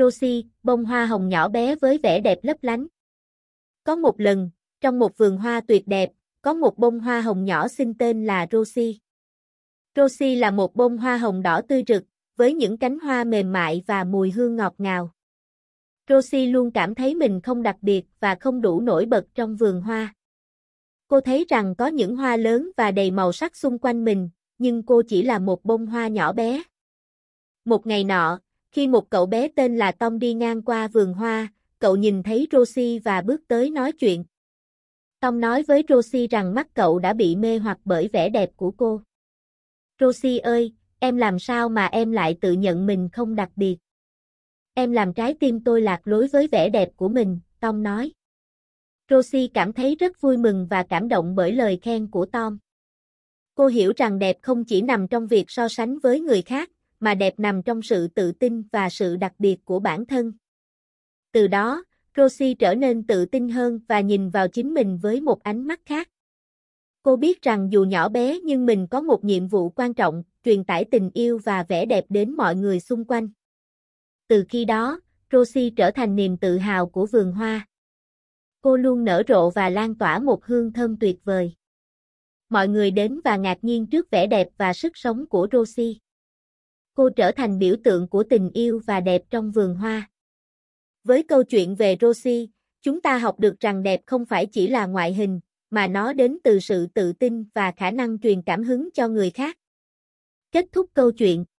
Rosie, bông hoa hồng nhỏ bé với vẻ đẹp lấp lánh. Có một lần, trong một vườn hoa tuyệt đẹp, có một bông hoa hồng nhỏ xinh tên là Rosie. Rosie là một bông hoa hồng đỏ tươi rực, với những cánh hoa mềm mại và mùi hương ngọt ngào. Rosie luôn cảm thấy mình không đặc biệt và không đủ nổi bật trong vườn hoa. Cô thấy rằng có những hoa lớn và đầy màu sắc xung quanh mình, nhưng cô chỉ là một bông hoa nhỏ bé. Một ngày nọ, khi một cậu bé tên là Tom đi ngang qua vườn hoa, cậu nhìn thấy Rosie và bước tới nói chuyện. Tom nói với Rosie rằng mắt cậu đã bị mê hoặc bởi vẻ đẹp của cô. Rosie ơi, em làm sao mà em lại tự nhận mình không đặc biệt? Em làm trái tim tôi lạc lối với vẻ đẹp của mình, Tom nói. Rosie cảm thấy rất vui mừng và cảm động bởi lời khen của Tom. Cô hiểu rằng đẹp không chỉ nằm trong việc so sánh với người khác, mà đẹp nằm trong sự tự tin và sự đặc biệt của bản thân. Từ đó, Rosie trở nên tự tin hơn và nhìn vào chính mình với một ánh mắt khác. Cô biết rằng dù nhỏ bé nhưng mình có một nhiệm vụ quan trọng, truyền tải tình yêu và vẻ đẹp đến mọi người xung quanh. Từ khi đó, Rosie trở thành niềm tự hào của vườn hoa. Cô luôn nở rộ và lan tỏa một hương thơm tuyệt vời. Mọi người đến và ngạc nhiên trước vẻ đẹp và sức sống của Rosie cô trở thành biểu tượng của tình yêu và đẹp trong vườn hoa. Với câu chuyện về Rosie, chúng ta học được rằng đẹp không phải chỉ là ngoại hình, mà nó đến từ sự tự tin và khả năng truyền cảm hứng cho người khác. Kết thúc câu chuyện